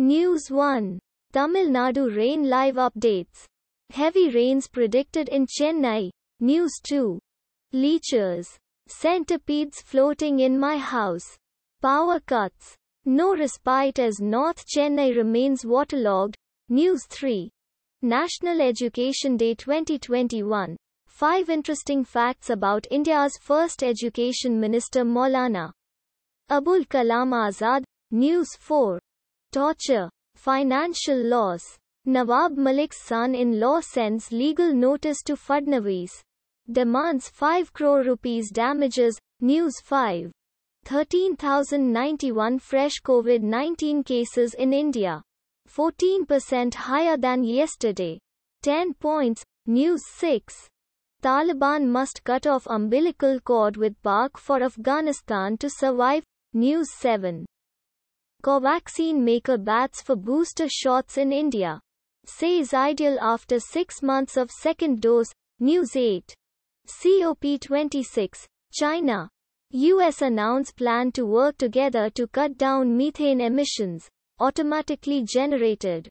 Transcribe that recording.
News 1. Tamil Nadu rain live updates. Heavy rains predicted in Chennai. News 2. Leechers. Centipedes floating in my house. Power cuts. No respite as North Chennai remains waterlogged. News 3. National Education Day 2021. 5 interesting facts about India's first education minister Maulana Abul Kalam Azad. News 4 torture, financial loss. Nawab Malik's son-in-law sends legal notice to Fadnavis. Demands 5 crore rupees damages, News 5. 13,091 fresh COVID-19 cases in India. 14% higher than yesterday. 10 points, News 6. Taliban must cut off umbilical cord with Pak for Afghanistan to survive, News 7. Covaxin maker bats for booster shots in India. Says ideal after 6 months of second dose, News 8. COP26, China. US announce plan to work together to cut down methane emissions, automatically generated